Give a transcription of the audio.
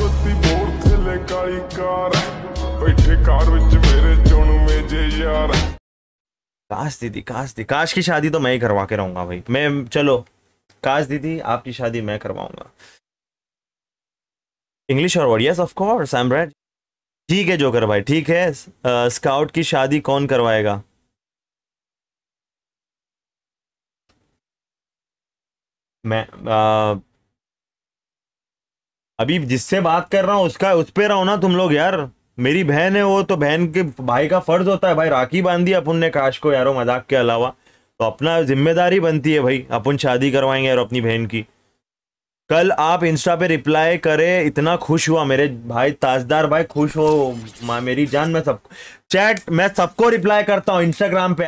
ਬੱਤੀ ਮੋੜ काली कार बैठे कार विच मेरे ਮੇਰੇ में जे यार काश दीदी काश दीदी काश की शादी तो मैं ही करवा के रहूंगा भाई मैं चलो काश दीदी आपकी शादी मैं करवाऊंगा इंग्लिश और word yes of course I am red ठीक है जोकर भाई ठीक है स्काउट uh, की शादी कौन करवाएगा मैं आ, uh, अभी जिससे बात कर रहा हूँ उसका उस पर रहो ना तुम लोग यार मेरी बहन है वो तो बहन के भाई का फर्ज होता है भाई राखी बांधी अपन ने काश को यारो मजाक के अलावा तो अपना जिम्मेदारी बनती है भाई अपन शादी करवाएंगे यार अपनी बहन की कल आप इंस्टा पे रिप्लाई करे इतना खुश हुआ मेरे भाई ताजदार भाई खुश हो माँ मेरी जान मैं सबको चैट मैं सबको रिप्लाई करता हूँ इंस्टाग्राम पे